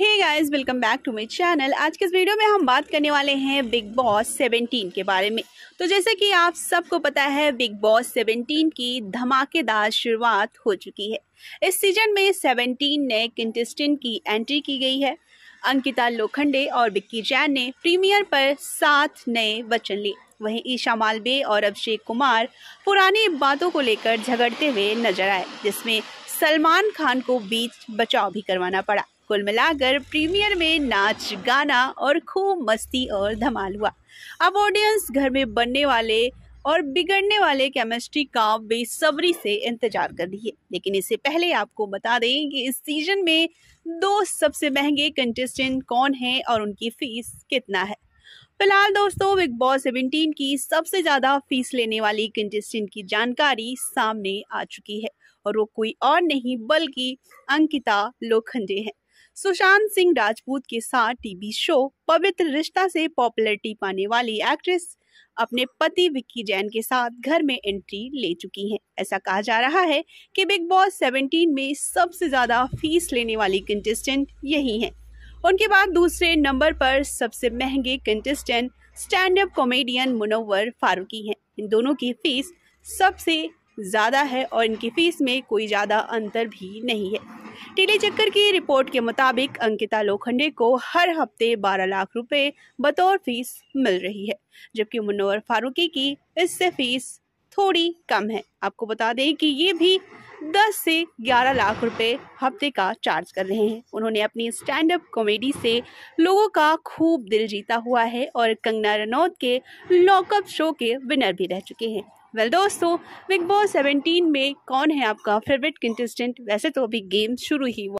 Hey guys welcome back to my channel आज के इस वीडियो में हम बात करने वाले हैं बिग बॉस 17 के बारे में तो जैसे कि आप सबको पता है बिग बॉस 17 की धमाकेदार शुरुआत हो चुकी है इस सीजन में 17 नए कंटेस्टेंट की एंट्री की गई है अंकिता लोखंडे और बिक्की जैन ने प्रीमियर पर सात नए वचन लिए वहीं ईशा मालवे और अभिषेक कुमार पुरानी बातों को लेकर झगड़ते हुए नजर आए जिसमें सलमान खान को बीच बचाव भी करवाना पड़ा कुल मिलाकर प्रीमियर में नाच गाना और खूब मस्ती और धमाल हुआ अब ऑडियंस घर में बनने वाले और बिगड़ने वाले केमिस्ट्री का बेसब्री से इंतजार कर रही है लेकिन इससे पहले आपको बता दें कि इस सीजन में दो सबसे महंगे कंटेस्टेंट कौन हैं और उनकी फीस कितना है फिलहाल दोस्तों बिग बॉस सेवेंटीन की सबसे ज्यादा फीस लेने वाली कंटेस्टेंट की जानकारी सामने आ चुकी है और वो कोई और नहीं बल्कि अंकिता लोखंडे हैं सुशांत सिंह राजपूत के साथ टीवी शो पवित्र रिश्ता से पॉपुलैरिटी पाने वाली एक्ट्रेस अपने पति विक्की जैन के साथ घर में एंट्री ले चुकी हैं। ऐसा कहा जा रहा है कि बिग बॉस 17 में सबसे ज्यादा फीस लेने वाली कंटेस्टेंट यही हैं। उनके बाद दूसरे नंबर पर सबसे महंगे contestant stand up comedian Munawar Faruqui हैं इन दोनों की फीस सबसे ज़्यादा है और इनकी फीस में कोई ज़्यादा अंतर भी नहीं है टीले चक्कर की रिपोर्ट के मुताबिक अंकिता लोखंडे को हर हफ्ते 12 लाख रुपए बतौर फीस मिल रही है जबकि मुनोवर फारूकी की इससे फीस थोड़ी कम है आपको बता दें कि ये भी 10 से 11 लाख रुपए हफ्ते का चार्ज कर रहे हैं उन्होंने अपनी स्टैंड अप कॉमेडी से लोगों का खूब दिल जीता हुआ है और कंगना रनौत के लॉकअप शो के विनर भी रह चुके हैं वेल well, दोस्तों बिग बॉस 17 में कौन है आपका फेवरेट कंटेस्टेंट वैसे तो अभी गेम शुरू ही हुआ